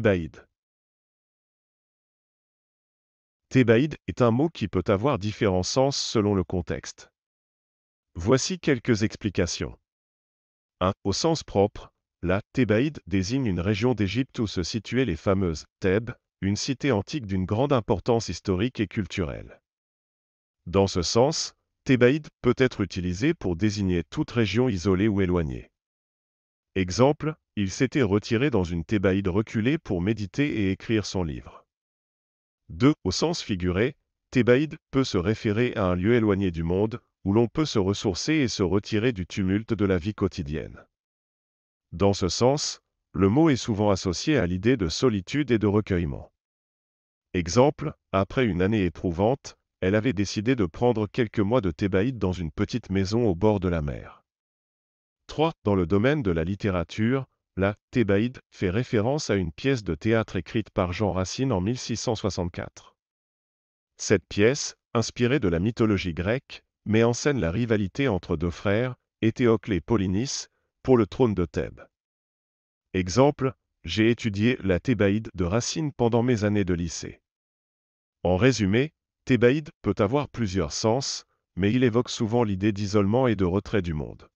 Thébaïde. est un mot qui peut avoir différents sens selon le contexte. Voici quelques explications. 1. Au sens propre, la Thébaïde désigne une région d'Égypte où se situaient les fameuses Thèbes, une cité antique d'une grande importance historique et culturelle. Dans ce sens, Thébaïde peut être utilisé pour désigner toute région isolée ou éloignée. Exemple, il s'était retiré dans une thébaïde reculée pour méditer et écrire son livre. 2. Au sens figuré, thébaïde peut se référer à un lieu éloigné du monde, où l'on peut se ressourcer et se retirer du tumulte de la vie quotidienne. Dans ce sens, le mot est souvent associé à l'idée de solitude et de recueillement. Exemple, après une année éprouvante, elle avait décidé de prendre quelques mois de thébaïde dans une petite maison au bord de la mer. 3. Dans le domaine de la littérature, la Thébaïde fait référence à une pièce de théâtre écrite par Jean Racine en 1664. Cette pièce, inspirée de la mythologie grecque, met en scène la rivalité entre deux frères, Étéocle et Polynice, pour le trône de Thèbes. Exemple, j'ai étudié la Thébaïde de Racine pendant mes années de lycée. En résumé, Thébaïde peut avoir plusieurs sens, mais il évoque souvent l'idée d'isolement et de retrait du monde.